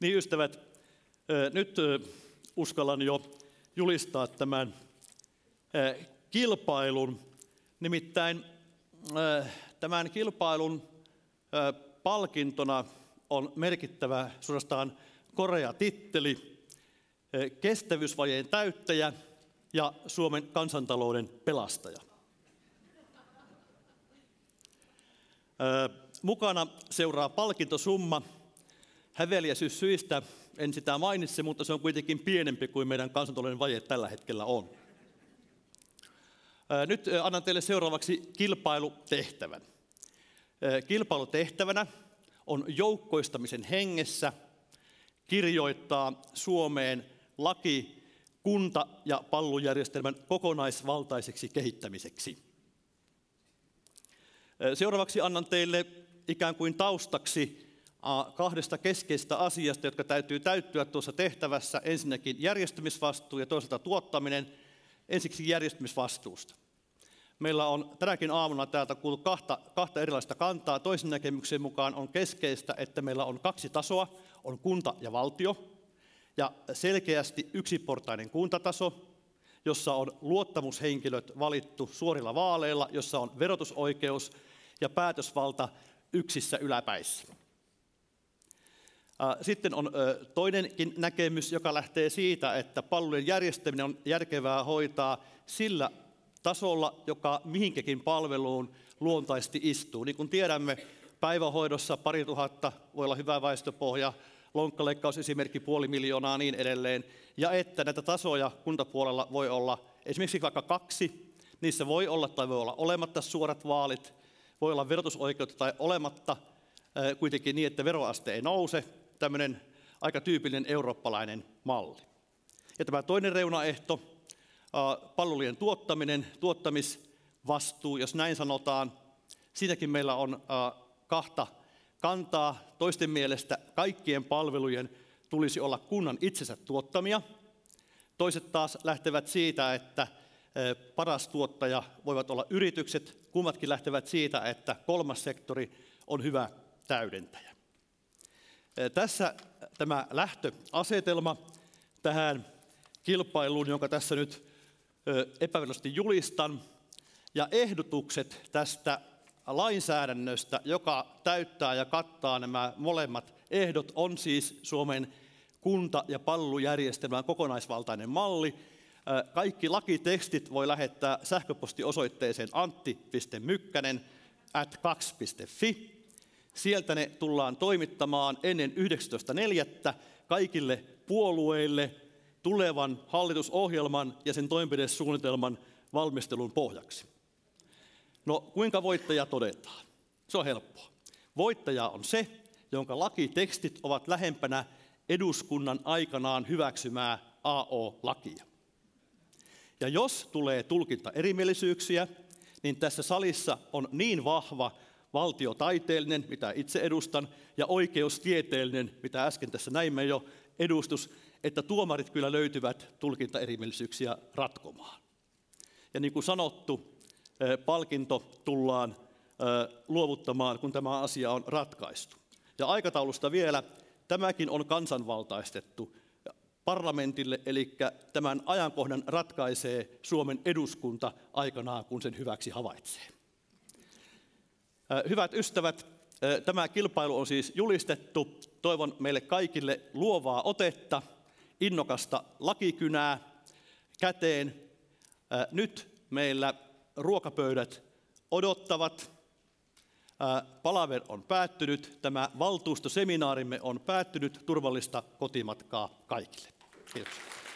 Niin ystävät, nyt uskallan jo julistaa tämän kilpailun. Nimittäin tämän kilpailun palkintona on merkittävä suorastaan korea titteli, kestävyysvajeen täyttäjä ja Suomen kansantalouden pelastaja. Mukana seuraa palkintosumma – häveliäisyyssyistä en sitä mainitse, mutta se on kuitenkin pienempi kuin meidän kansantalouden vaje tällä hetkellä on. Nyt annan teille seuraavaksi kilpailutehtävän. Kilpailutehtävänä on joukkoistamisen hengessä kirjoittaa Suomeen laki kunta- ja pallujärjestelmän kokonaisvaltaiseksi kehittämiseksi. Seuraavaksi annan teille ikään kuin taustaksi kahdesta keskeistä asiasta, jotka täytyy täyttyä tuossa tehtävässä. Ensinnäkin järjestämisvastuu ja toisaalta tuottaminen. Ensiksi järjestämisvastuusta. Meillä on tänäkin aamuna täältä kuullut kahta, kahta erilaista kantaa. Toisen näkemyksen mukaan on keskeistä, että meillä on kaksi tasoa, on kunta ja valtio. Ja selkeästi yksiportainen kuntataso, jossa on luottamushenkilöt valittu suorilla vaaleilla, jossa on verotusoikeus ja päätösvalta yksissä yläpäissä. Sitten on toinenkin näkemys, joka lähtee siitä, että palvelujen järjestäminen on järkevää hoitaa sillä tasolla, joka mihinkäkin palveluun luontaisesti istuu. Niin kuin tiedämme, päivähoidossa pari tuhatta voi olla hyvä väestöpohja, lonkkaleikkaus esimerkki puoli miljoonaa niin edelleen. Ja että näitä tasoja kuntapuolella voi olla esimerkiksi vaikka kaksi, niissä voi olla tai voi olla olematta suorat vaalit, voi olla verotusoikeutta tai olematta, kuitenkin niin, että veroaste ei nouse, tämmöinen aika tyypillinen eurooppalainen malli. Ja tämä toinen reunaehto, palvelujen tuottaminen, tuottamisvastuu, jos näin sanotaan, siinäkin meillä on kahta kantaa. Toisten mielestä kaikkien palvelujen tulisi olla kunnan itsensä tuottamia. Toiset taas lähtevät siitä, että paras tuottaja voivat olla yritykset. Kummatkin lähtevät siitä, että kolmas sektori on hyvä täydentäjä. Tässä tämä lähtöasetelma tähän kilpailuun, jonka tässä nyt epävirallisesti julistan, ja ehdotukset tästä lainsäädännöstä, joka täyttää ja kattaa nämä molemmat ehdot, on siis Suomen kunta- ja pallujärjestelmän kokonaisvaltainen malli. Kaikki lakitekstit voi lähettää sähköpostiosoitteeseen antti.mykkänen at 2.fi. Sieltä ne tullaan toimittamaan ennen 19.4. kaikille puolueille tulevan hallitusohjelman ja sen toimenpidesuunnitelman valmistelun pohjaksi. No, kuinka voittaja todetaan? Se on helppoa. Voittaja on se, jonka lakitekstit ovat lähempänä eduskunnan aikanaan hyväksymää AO-lakia. Ja jos tulee tulkinta erimielisyyksiä, niin tässä salissa on niin vahva valtiotaiteellinen, mitä itse edustan, ja oikeustieteellinen, mitä äsken tässä näimme jo, edustus, että tuomarit kyllä löytyvät tulkintaerimielisyyksiä ratkomaan. Ja niin kuin sanottu, eh, palkinto tullaan eh, luovuttamaan, kun tämä asia on ratkaistu. Ja aikataulusta vielä, tämäkin on kansanvaltaistettu eh, parlamentille, eli tämän ajankohdan ratkaisee Suomen eduskunta aikanaan, kun sen hyväksi havaitsee. Hyvät ystävät, tämä kilpailu on siis julistettu. Toivon meille kaikille luovaa otetta, innokasta lakikynää käteen. Nyt meillä ruokapöydät odottavat. Palaver on päättynyt, tämä valtuustoseminaarimme on päättynyt. Turvallista kotimatkaa kaikille. Kiitos.